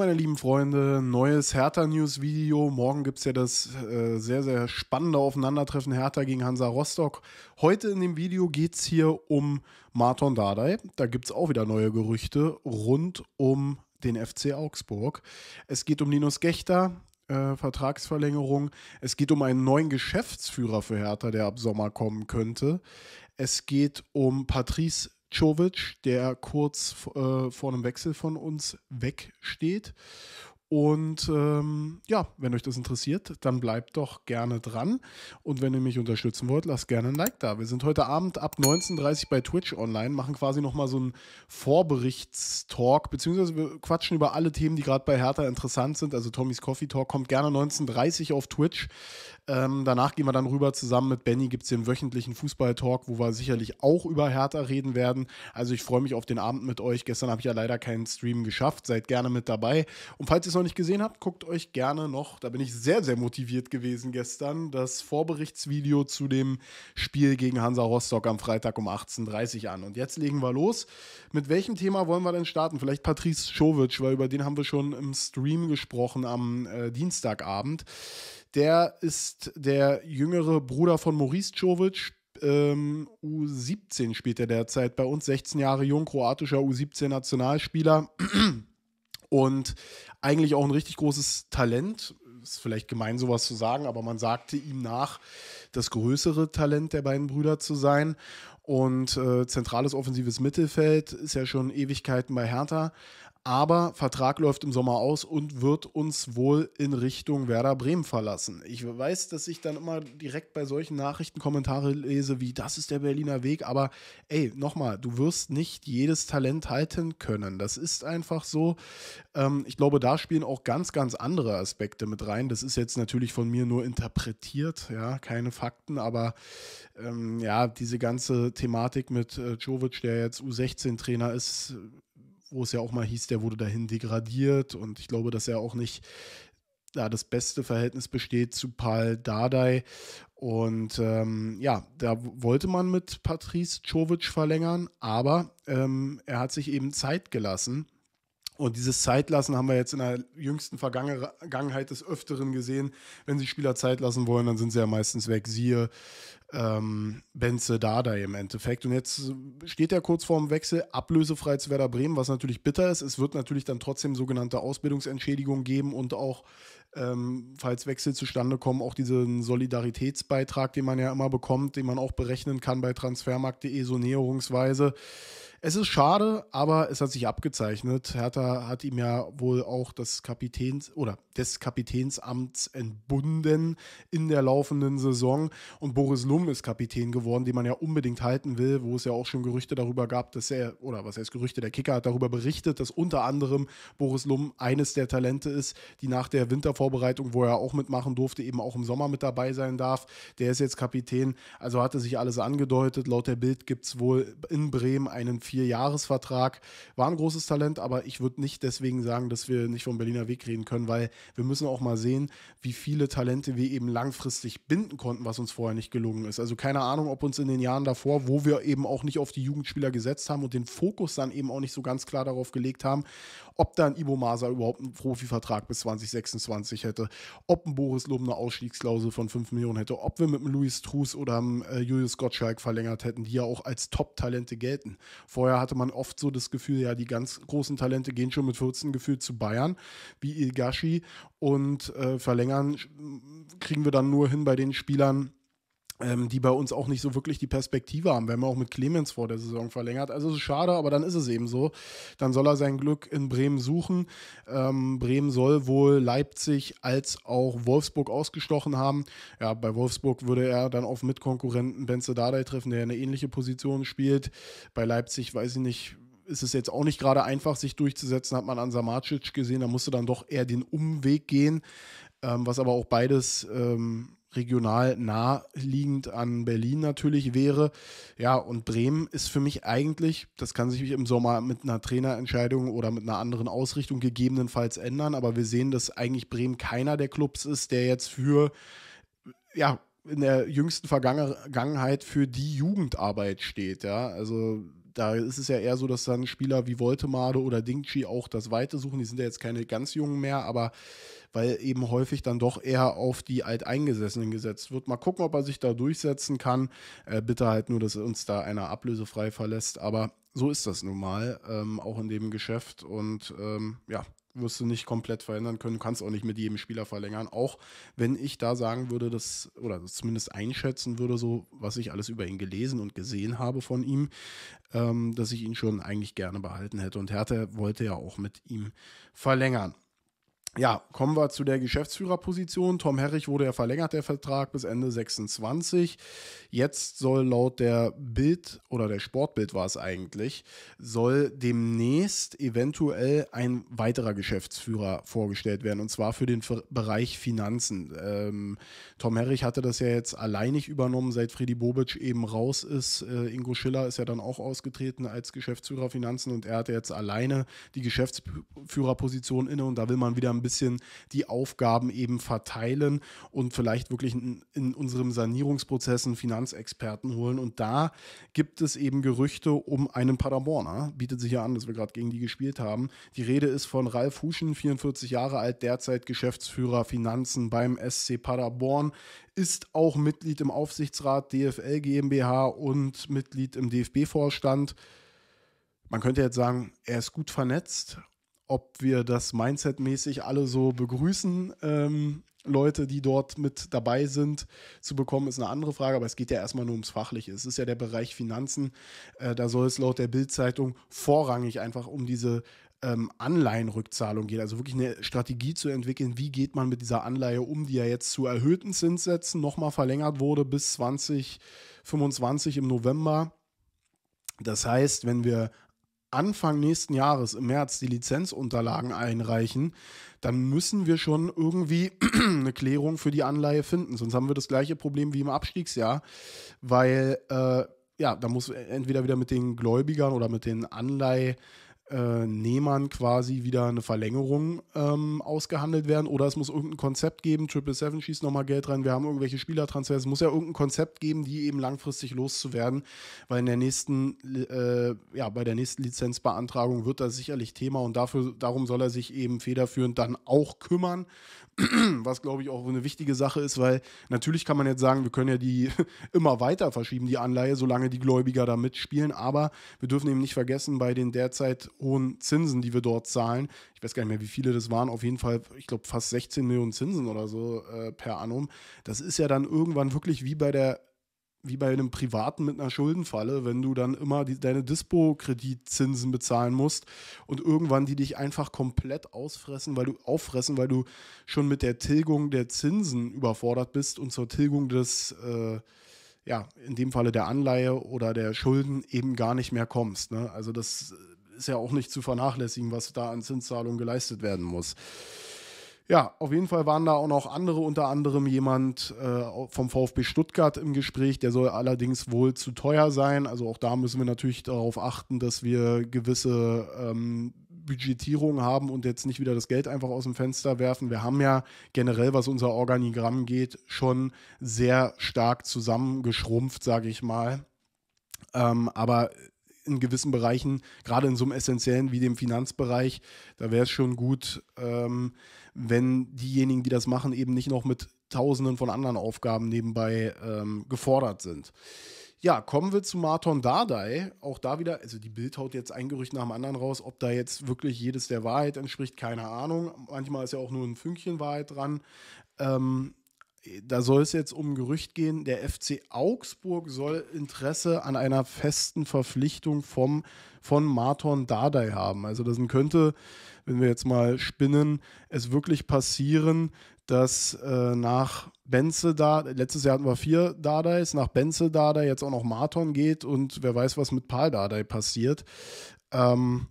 meine lieben Freunde. Neues Hertha-News-Video. Morgen gibt es ja das äh, sehr, sehr spannende Aufeinandertreffen Hertha gegen Hansa Rostock. Heute in dem Video geht es hier um Marton Dardai. Da gibt es auch wieder neue Gerüchte rund um den FC Augsburg. Es geht um Linus Gächter, äh, Vertragsverlängerung. Es geht um einen neuen Geschäftsführer für Hertha, der ab Sommer kommen könnte. Es geht um Patrice Jovic, der kurz äh, vor einem Wechsel von uns wegsteht. Und ähm, ja, wenn euch das interessiert, dann bleibt doch gerne dran. Und wenn ihr mich unterstützen wollt, lasst gerne ein Like da. Wir sind heute Abend ab 19.30 Uhr bei Twitch online, machen quasi nochmal so einen Vorberichtstalk, beziehungsweise wir quatschen über alle Themen, die gerade bei Hertha interessant sind. Also Tommys Coffee Talk kommt gerne 19.30 Uhr auf Twitch. Ähm, danach gehen wir dann rüber zusammen mit Benny, gibt es den wöchentlichen Fußball-Talk, wo wir sicherlich auch über Hertha reden werden. Also ich freue mich auf den Abend mit euch. Gestern habe ich ja leider keinen Stream geschafft. Seid gerne mit dabei. Und falls ihr es noch nicht gesehen habt, guckt euch gerne noch, da bin ich sehr, sehr motiviert gewesen gestern, das Vorberichtsvideo zu dem Spiel gegen Hansa Rostock am Freitag um 18.30 Uhr an. Und jetzt legen wir los. Mit welchem Thema wollen wir denn starten? Vielleicht Patrice Schovic, weil über den haben wir schon im Stream gesprochen am äh, Dienstagabend. Der ist der jüngere Bruder von Maurice Czovic, ähm, U17 spielt er derzeit bei uns, 16 Jahre jung, kroatischer U17-Nationalspieler. Und eigentlich auch ein richtig großes Talent. Ist vielleicht gemein, sowas zu sagen, aber man sagte ihm nach, das größere Talent der beiden Brüder zu sein. Und äh, zentrales offensives Mittelfeld ist ja schon Ewigkeiten bei Hertha. Aber Vertrag läuft im Sommer aus und wird uns wohl in Richtung Werder Bremen verlassen. Ich weiß, dass ich dann immer direkt bei solchen Nachrichten Kommentare lese, wie das ist der Berliner Weg. Aber ey, nochmal, du wirst nicht jedes Talent halten können. Das ist einfach so. Ähm, ich glaube, da spielen auch ganz, ganz andere Aspekte mit rein. Das ist jetzt natürlich von mir nur interpretiert, ja, keine Fakten. Aber ähm, ja, diese ganze Thematik mit äh, der jetzt U16-Trainer ist, wo es ja auch mal hieß, der wurde dahin degradiert und ich glaube, dass er auch nicht da ja, das beste Verhältnis besteht zu Paul Dardai. Und ähm, ja, da wollte man mit Patrice Czovic verlängern, aber ähm, er hat sich eben Zeit gelassen und dieses Zeitlassen haben wir jetzt in der jüngsten Vergangenheit des Öfteren gesehen. Wenn sie Spieler Zeit lassen wollen, dann sind sie ja meistens weg. Siehe ähm, Benze Dada im Endeffekt. Und jetzt steht er kurz vorm Wechsel, ablösefrei zu Werder Bremen, was natürlich bitter ist. Es wird natürlich dann trotzdem sogenannte Ausbildungsentschädigungen geben und auch, ähm, falls Wechsel zustande kommen, auch diesen Solidaritätsbeitrag, den man ja immer bekommt, den man auch berechnen kann bei transfermarkt.de so näherungsweise. Es ist schade, aber es hat sich abgezeichnet. Hertha hat ihm ja wohl auch das Kapitäns oder des Kapitänsamts entbunden in der laufenden Saison. Und Boris Lum ist Kapitän geworden, den man ja unbedingt halten will, wo es ja auch schon Gerüchte darüber gab, dass er, oder was heißt Gerüchte, der Kicker hat darüber berichtet, dass unter anderem Boris Lum eines der Talente ist, die nach der Wintervorbereitung, wo er auch mitmachen durfte, eben auch im Sommer mit dabei sein darf. Der ist jetzt Kapitän, also hatte sich alles angedeutet. Laut der Bild gibt es wohl in Bremen einen Vierjahresvertrag. War ein großes Talent, aber ich würde nicht deswegen sagen, dass wir nicht vom Berliner Weg reden können, weil wir müssen auch mal sehen, wie viele Talente wir eben langfristig binden konnten, was uns vorher nicht gelungen ist. Also keine Ahnung, ob uns in den Jahren davor, wo wir eben auch nicht auf die Jugendspieler gesetzt haben und den Fokus dann eben auch nicht so ganz klar darauf gelegt haben, ob da ein Ibo Masa überhaupt einen Profivertrag bis 2026 hätte, ob ein Boris Lob eine Ausstiegsklausel von 5 Millionen hätte, ob wir mit einem Luis Trus oder einem äh, Julius Gottschalk verlängert hätten, die ja auch als Top-Talente gelten. Vorher hatte man oft so das Gefühl, ja, die ganz großen Talente gehen schon mit 14 gefühlt zu Bayern, wie Ilgashi, und äh, verlängern kriegen wir dann nur hin bei den Spielern, ähm, die bei uns auch nicht so wirklich die Perspektive haben. Wir haben auch mit Clemens vor der Saison verlängert. Also es ist schade, aber dann ist es eben so. Dann soll er sein Glück in Bremen suchen. Ähm, Bremen soll wohl Leipzig als auch Wolfsburg ausgestochen haben. Ja, bei Wolfsburg würde er dann auf Mitkonkurrenten Benze Dardai treffen, der eine ähnliche Position spielt. Bei Leipzig weiß ich nicht, ist es jetzt auch nicht gerade einfach, sich durchzusetzen, hat man an Samacic gesehen. Da musste dann doch eher den Umweg gehen, ähm, was aber auch beides ähm, regional naheliegend an Berlin natürlich wäre. Ja, und Bremen ist für mich eigentlich, das kann sich im Sommer mit einer Trainerentscheidung oder mit einer anderen Ausrichtung gegebenenfalls ändern, aber wir sehen, dass eigentlich Bremen keiner der Clubs ist, der jetzt für ja, in der jüngsten Vergangenheit für die Jugendarbeit steht, ja. Also da ist es ja eher so, dass dann Spieler wie Voltemade oder Dingchi auch das Weite suchen. Die sind ja jetzt keine ganz Jungen mehr, aber weil eben häufig dann doch eher auf die Alteingesessenen gesetzt wird. Mal gucken, ob er sich da durchsetzen kann. Äh, bitte halt nur, dass uns da einer ablösefrei verlässt. Aber so ist das nun mal, ähm, auch in dem Geschäft. Und ähm, ja, wirst du nicht komplett verändern können. Du kannst auch nicht mit jedem Spieler verlängern. Auch wenn ich da sagen würde, dass, oder zumindest einschätzen würde, so was ich alles über ihn gelesen und gesehen habe von ihm, ähm, dass ich ihn schon eigentlich gerne behalten hätte. Und Hertha wollte ja auch mit ihm verlängern ja, kommen wir zu der Geschäftsführerposition. Tom Herrich wurde ja verlängert, der Vertrag bis Ende 26. Jetzt soll laut der Bild oder der Sportbild war es eigentlich, soll demnächst eventuell ein weiterer Geschäftsführer vorgestellt werden und zwar für den Bereich Finanzen. Ähm, Tom Herrich hatte das ja jetzt alleinig übernommen, seit Freddy Bobic eben raus ist. Äh, Ingo Schiller ist ja dann auch ausgetreten als Geschäftsführer Finanzen und er hatte jetzt alleine die Geschäftsführerposition inne und da will man wieder ein ein bisschen die Aufgaben eben verteilen und vielleicht wirklich in, in unserem Sanierungsprozess einen Finanzexperten holen. Und da gibt es eben Gerüchte um einen Paderborner, bietet sich ja an, dass wir gerade gegen die gespielt haben. Die Rede ist von Ralf Huschen, 44 Jahre alt, derzeit Geschäftsführer Finanzen beim SC Paderborn, ist auch Mitglied im Aufsichtsrat DFL GmbH und Mitglied im DFB-Vorstand. Man könnte jetzt sagen, er ist gut vernetzt ob wir das Mindset-mäßig alle so begrüßen. Ähm, Leute, die dort mit dabei sind, zu bekommen, ist eine andere Frage, aber es geht ja erstmal nur ums Fachliche. Es ist ja der Bereich Finanzen, äh, da soll es laut der Bild-Zeitung vorrangig einfach um diese ähm, Anleihenrückzahlung gehen. Also wirklich eine Strategie zu entwickeln, wie geht man mit dieser Anleihe um, die ja jetzt zu erhöhten Zinssätzen nochmal verlängert wurde bis 2025 im November. Das heißt, wenn wir Anfang nächsten Jahres im März die Lizenzunterlagen einreichen, dann müssen wir schon irgendwie eine Klärung für die Anleihe finden. Sonst haben wir das gleiche Problem wie im Abstiegsjahr, weil äh, ja, da muss entweder wieder mit den Gläubigern oder mit den Anleihen äh, Nehmern quasi wieder eine Verlängerung ähm, ausgehandelt werden oder es muss irgendein Konzept geben. Triple Seven schießt nochmal Geld rein, wir haben irgendwelche Spielertransfers. Es muss ja irgendein Konzept geben, die eben langfristig loszuwerden, weil in der nächsten, äh, ja, bei der nächsten Lizenzbeantragung wird das sicherlich Thema und dafür, darum soll er sich eben federführend dann auch kümmern. was glaube ich auch eine wichtige Sache ist, weil natürlich kann man jetzt sagen, wir können ja die immer weiter verschieben, die Anleihe, solange die Gläubiger da mitspielen, aber wir dürfen eben nicht vergessen, bei den derzeit hohen Zinsen, die wir dort zahlen, ich weiß gar nicht mehr, wie viele das waren, auf jeden Fall, ich glaube fast 16 Millionen Zinsen oder so äh, per annum, das ist ja dann irgendwann wirklich wie bei der wie bei einem Privaten mit einer Schuldenfalle, wenn du dann immer die, deine Dispo-Kreditzinsen bezahlen musst und irgendwann die dich einfach komplett ausfressen, weil du auffressen, weil du schon mit der Tilgung der Zinsen überfordert bist und zur Tilgung des, äh, ja, in dem Falle der Anleihe oder der Schulden eben gar nicht mehr kommst. Ne? Also das ist ja auch nicht zu vernachlässigen, was da an Zinszahlungen geleistet werden muss. Ja, auf jeden Fall waren da auch noch andere, unter anderem jemand äh, vom VfB Stuttgart im Gespräch, der soll allerdings wohl zu teuer sein. Also auch da müssen wir natürlich darauf achten, dass wir gewisse ähm, Budgetierung haben und jetzt nicht wieder das Geld einfach aus dem Fenster werfen. Wir haben ja generell, was unser Organigramm geht, schon sehr stark zusammengeschrumpft, sage ich mal. Ähm, aber in gewissen Bereichen, gerade in so einem essentiellen wie dem Finanzbereich, da wäre es schon gut. Ähm, wenn diejenigen, die das machen, eben nicht noch mit Tausenden von anderen Aufgaben nebenbei ähm, gefordert sind. Ja, kommen wir zu Marton Dardai. Auch da wieder, also die Bild haut jetzt ein Gerücht nach dem anderen raus, ob da jetzt wirklich jedes der Wahrheit entspricht, keine Ahnung. Manchmal ist ja auch nur ein Fünkchen Wahrheit dran. Ähm, da soll es jetzt um ein Gerücht gehen. Der FC Augsburg soll Interesse an einer festen Verpflichtung vom, von Marton Dardai haben. Also das könnte wenn wir jetzt mal spinnen, es wirklich passieren, dass äh, nach Benze da, letztes Jahr hatten wir vier Dardais, nach Benze Dardai jetzt auch noch Marton geht und wer weiß, was mit Pal Dardai passiert. Ähm,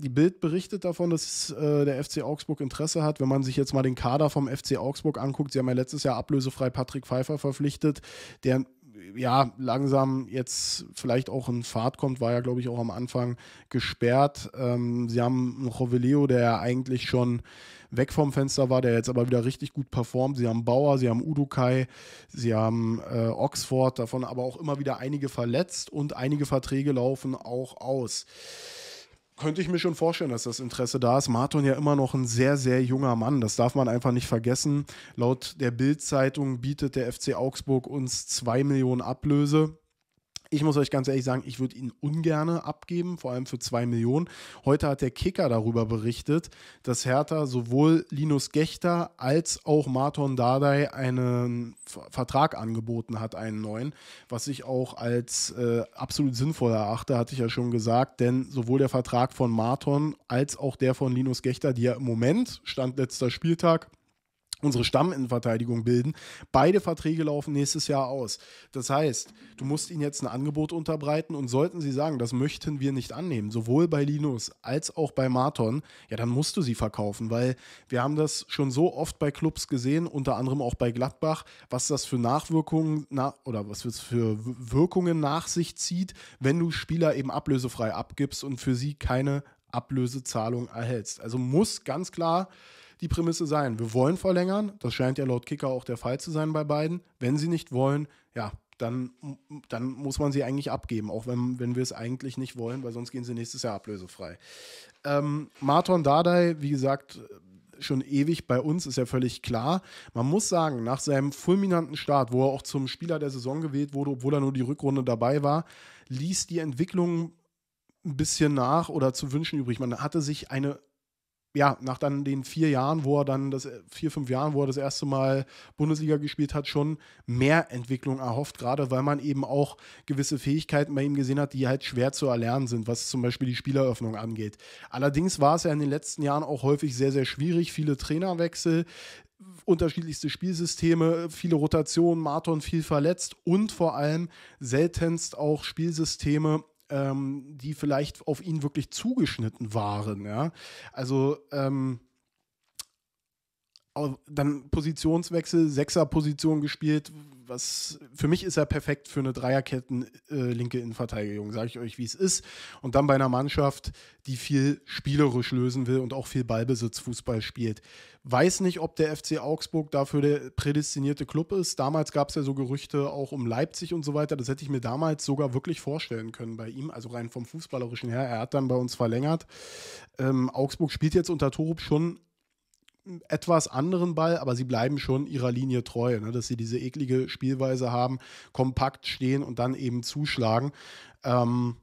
die Bild berichtet davon, dass äh, der FC Augsburg Interesse hat. Wenn man sich jetzt mal den Kader vom FC Augsburg anguckt, sie haben ja letztes Jahr ablösefrei Patrick Pfeiffer verpflichtet, der ja, langsam jetzt vielleicht auch in Fahrt kommt, war ja, glaube ich, auch am Anfang gesperrt. Ähm, sie haben einen Rovelio, der ja eigentlich schon weg vom Fenster war, der jetzt aber wieder richtig gut performt. Sie haben Bauer, sie haben Udukai, sie haben äh, Oxford, davon aber auch immer wieder einige verletzt und einige Verträge laufen auch aus könnte ich mir schon vorstellen, dass das Interesse da ist. Marton ja immer noch ein sehr, sehr junger Mann. Das darf man einfach nicht vergessen. Laut der Bild-Zeitung bietet der FC Augsburg uns 2 Millionen Ablöse. Ich muss euch ganz ehrlich sagen, ich würde ihn ungerne abgeben, vor allem für zwei Millionen. Heute hat der Kicker darüber berichtet, dass Hertha sowohl Linus Gächter als auch Marton Dardai einen Vertrag angeboten hat, einen neuen, was ich auch als äh, absolut sinnvoll erachte, hatte ich ja schon gesagt, denn sowohl der Vertrag von Marton als auch der von Linus Gächter, die ja im Moment, Stand letzter Spieltag, unsere Stamminnenverteidigung bilden. Beide Verträge laufen nächstes Jahr aus. Das heißt, du musst ihnen jetzt ein Angebot unterbreiten und sollten sie sagen, das möchten wir nicht annehmen, sowohl bei Linus als auch bei Marton, ja, dann musst du sie verkaufen, weil wir haben das schon so oft bei Clubs gesehen, unter anderem auch bei Gladbach, was das für Nachwirkungen na, oder was das für Wirkungen nach sich zieht, wenn du Spieler eben ablösefrei abgibst und für sie keine Ablösezahlung erhältst. Also muss ganz klar die Prämisse sein. Wir wollen verlängern. Das scheint ja laut Kicker auch der Fall zu sein bei beiden. Wenn sie nicht wollen, ja, dann, dann muss man sie eigentlich abgeben, auch wenn, wenn wir es eigentlich nicht wollen, weil sonst gehen sie nächstes Jahr ablösefrei. Ähm, Marton Dardai, wie gesagt, schon ewig bei uns, ist ja völlig klar. Man muss sagen, nach seinem fulminanten Start, wo er auch zum Spieler der Saison gewählt wurde, obwohl er nur die Rückrunde dabei war, ließ die Entwicklung ein bisschen nach oder zu wünschen übrig. Man hatte sich eine ja, nach dann den vier Jahren, wo er dann das äh, vier, fünf Jahren, wo er das erste Mal Bundesliga gespielt hat, schon mehr Entwicklung erhofft, gerade weil man eben auch gewisse Fähigkeiten bei ihm gesehen hat, die halt schwer zu erlernen sind, was zum Beispiel die Spieleröffnung angeht. Allerdings war es ja in den letzten Jahren auch häufig sehr, sehr schwierig, viele Trainerwechsel, unterschiedlichste Spielsysteme, viele Rotationen, Marton viel verletzt und vor allem seltenst auch Spielsysteme ähm, die vielleicht auf ihn wirklich zugeschnitten waren. Ja? Also ähm, dann Positionswechsel, Sechser-Position gespielt, was für mich ist er perfekt für eine Dreierketten äh, linke Innenverteidigung, sage ich euch, wie es ist. Und dann bei einer Mannschaft, die viel spielerisch lösen will und auch viel Ballbesitzfußball spielt. Weiß nicht, ob der FC Augsburg dafür der prädestinierte Club ist. Damals gab es ja so Gerüchte auch um Leipzig und so weiter. Das hätte ich mir damals sogar wirklich vorstellen können bei ihm, also rein vom Fußballerischen her. Er hat dann bei uns verlängert. Ähm, Augsburg spielt jetzt unter Torup schon etwas anderen Ball, aber sie bleiben schon ihrer Linie treu, ne? dass sie diese eklige Spielweise haben, kompakt stehen und dann eben zuschlagen. Ähm,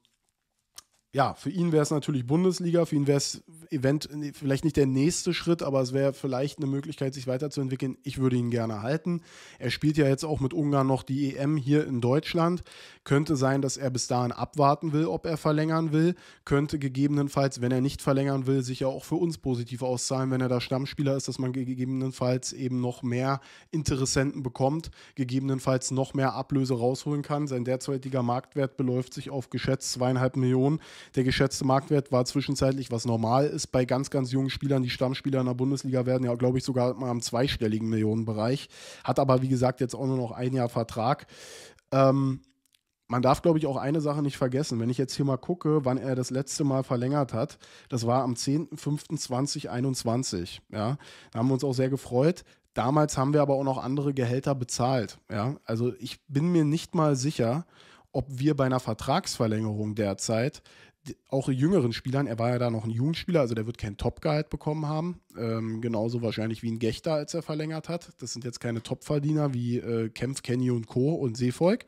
ja, für ihn wäre es natürlich Bundesliga, für ihn wäre es Event vielleicht nicht der nächste Schritt, aber es wäre vielleicht eine Möglichkeit, sich weiterzuentwickeln. Ich würde ihn gerne halten. Er spielt ja jetzt auch mit Ungarn noch die EM hier in Deutschland. Könnte sein, dass er bis dahin abwarten will, ob er verlängern will. Könnte gegebenenfalls, wenn er nicht verlängern will, sich ja auch für uns positiv auszahlen, wenn er da Stammspieler ist, dass man gegebenenfalls eben noch mehr Interessenten bekommt, gegebenenfalls noch mehr Ablöse rausholen kann. Sein derzeitiger Marktwert beläuft sich auf geschätzt zweieinhalb Millionen. Der geschätzte Marktwert war zwischenzeitlich, was normal ist bei ganz, ganz jungen Spielern, die Stammspieler in der Bundesliga werden, ja, glaube ich, sogar mal im zweistelligen Millionenbereich. Hat aber, wie gesagt, jetzt auch nur noch ein Jahr Vertrag. Ähm, man darf, glaube ich, auch eine Sache nicht vergessen. Wenn ich jetzt hier mal gucke, wann er das letzte Mal verlängert hat, das war am 10.05.2021. Ja, da haben wir uns auch sehr gefreut. Damals haben wir aber auch noch andere Gehälter bezahlt. Ja, also ich bin mir nicht mal sicher, ob wir bei einer Vertragsverlängerung derzeit auch jüngeren Spielern, er war ja da noch ein Jugendspieler, also der wird kein Topgehalt bekommen haben. Ähm, genauso wahrscheinlich wie ein Gechter, als er verlängert hat. Das sind jetzt keine Top-Verdiener wie äh, Kempf, Kenny und Co. und Seevolk.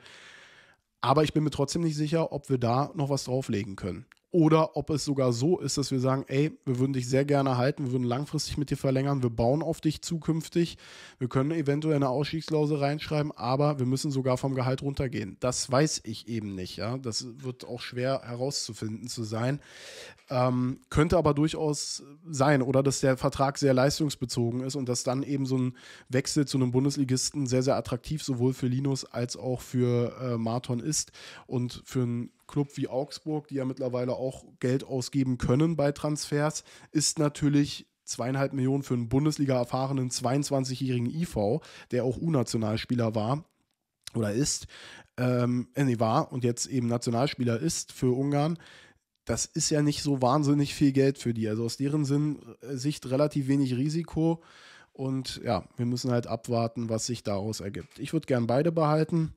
Aber ich bin mir trotzdem nicht sicher, ob wir da noch was drauflegen können. Oder ob es sogar so ist, dass wir sagen, ey, wir würden dich sehr gerne halten, wir würden langfristig mit dir verlängern, wir bauen auf dich zukünftig, wir können eventuell eine Ausstiegsklausel reinschreiben, aber wir müssen sogar vom Gehalt runtergehen. Das weiß ich eben nicht, ja. Das wird auch schwer herauszufinden zu sein. Ähm, könnte aber durchaus sein, oder dass der Vertrag sehr leistungsbezogen ist und dass dann eben so ein Wechsel zu einem Bundesligisten sehr, sehr attraktiv sowohl für Linus als auch für äh, Marton ist und für einen Club wie Augsburg, die ja mittlerweile auch Geld ausgeben können bei Transfers, ist natürlich zweieinhalb Millionen für einen Bundesliga-erfahrenen 22-jährigen IV, der auch U-Nationalspieler war oder ist, ähm, äh, nee, war und jetzt eben Nationalspieler ist für Ungarn. Das ist ja nicht so wahnsinnig viel Geld für die. Also aus deren Sinn, äh, Sicht relativ wenig Risiko. Und ja, wir müssen halt abwarten, was sich daraus ergibt. Ich würde gern beide behalten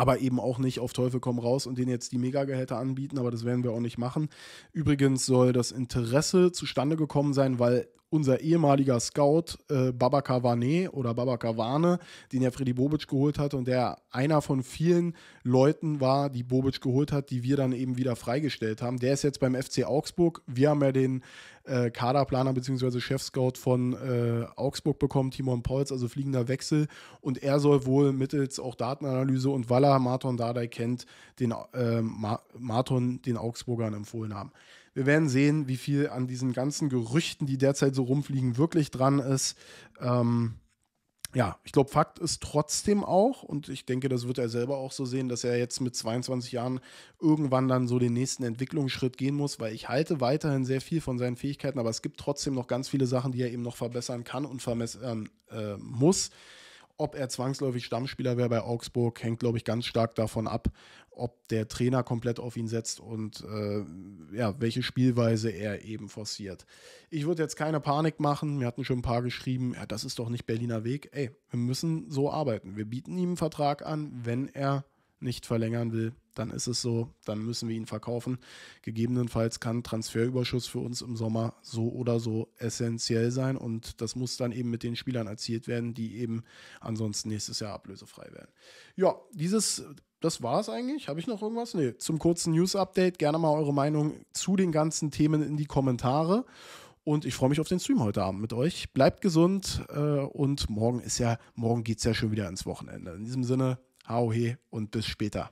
aber eben auch nicht auf Teufel komm raus und denen jetzt die Megagehälter anbieten, aber das werden wir auch nicht machen. Übrigens soll das Interesse zustande gekommen sein, weil unser ehemaliger Scout äh, Babaka Wane oder Babaka Wane, den ja Freddy Bobic geholt hat und der einer von vielen Leuten war, die Bobic geholt hat, die wir dann eben wieder freigestellt haben. Der ist jetzt beim FC Augsburg. Wir haben ja den äh, Kaderplaner bzw. Chefscout von äh, Augsburg bekommen, Timon Pauls, also fliegender Wechsel. Und er soll wohl mittels auch Datenanalyse und weil er Marton Dardai kennt, den äh, Ma Marton den Augsburgern empfohlen haben. Wir werden sehen, wie viel an diesen ganzen Gerüchten, die derzeit so rumfliegen, wirklich dran ist. Ähm, ja, ich glaube, Fakt ist trotzdem auch, und ich denke, das wird er selber auch so sehen, dass er jetzt mit 22 Jahren irgendwann dann so den nächsten Entwicklungsschritt gehen muss, weil ich halte weiterhin sehr viel von seinen Fähigkeiten, aber es gibt trotzdem noch ganz viele Sachen, die er eben noch verbessern kann und verbessern ähm, äh, muss. Ob er zwangsläufig Stammspieler wäre bei Augsburg, hängt, glaube ich, ganz stark davon ab, ob der Trainer komplett auf ihn setzt und äh, ja, welche Spielweise er eben forciert. Ich würde jetzt keine Panik machen. Mir hatten schon ein paar geschrieben, ja, das ist doch nicht Berliner Weg. Ey, wir müssen so arbeiten. Wir bieten ihm einen Vertrag an, wenn er nicht verlängern will, dann ist es so, dann müssen wir ihn verkaufen. Gegebenenfalls kann Transferüberschuss für uns im Sommer so oder so essentiell sein und das muss dann eben mit den Spielern erzielt werden, die eben ansonsten nächstes Jahr ablösefrei werden. Ja, dieses das war's eigentlich. Habe ich noch irgendwas? Nee, zum kurzen News-Update gerne mal eure Meinung zu den ganzen Themen in die Kommentare. Und ich freue mich auf den Stream heute Abend mit euch. Bleibt gesund äh, und morgen ist ja, morgen geht's ja schon wieder ins Wochenende. In diesem Sinne, Hau he und bis später.